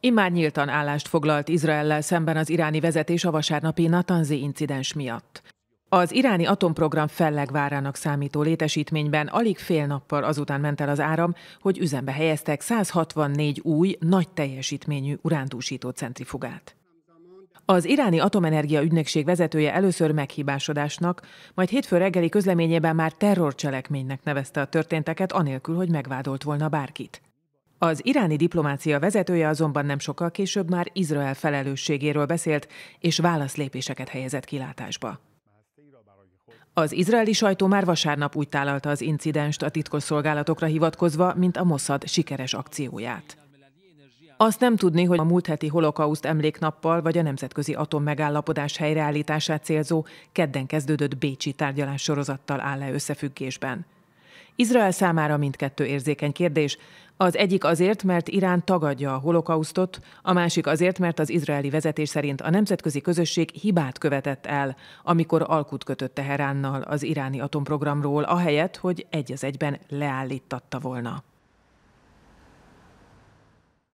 Immár nyíltan állást foglalt Izraellel szemben az iráni vezetés a vasárnapi Natanzi incidens miatt. Az iráni atomprogram fellegvárának számító létesítményben alig fél nappal azután ment el az áram, hogy üzembe helyeztek 164 új, nagy teljesítményű urántúsító centrifugát. Az iráni atomenergia ügynökség vezetője először meghibásodásnak, majd hétfő reggeli közleményében már terrorcselekménynek nevezte a történteket, anélkül, hogy megvádolt volna bárkit. Az iráni diplomácia vezetője azonban nem sokkal később már Izrael felelősségéről beszélt, és válaszlépéseket helyezett kilátásba. Az izraeli sajtó már vasárnap úgy tálalta az incidenst a titkosszolgálatokra hivatkozva, mint a Mossad sikeres akcióját. Azt nem tudni, hogy a múlt heti holokauszt emléknappal vagy a nemzetközi atommegállapodás helyreállítását célzó kedden kezdődött Bécsi tárgyalás sorozattal áll-e összefüggésben. Izrael számára mindkettő érzékeny kérdés. Az egyik azért, mert Irán tagadja a holokausztot, a másik azért, mert az izraeli vezetés szerint a nemzetközi közösség hibát követett el, amikor alkut kötött Teheránnal az iráni atomprogramról, ahelyett, hogy egy az egyben leállítatta volna.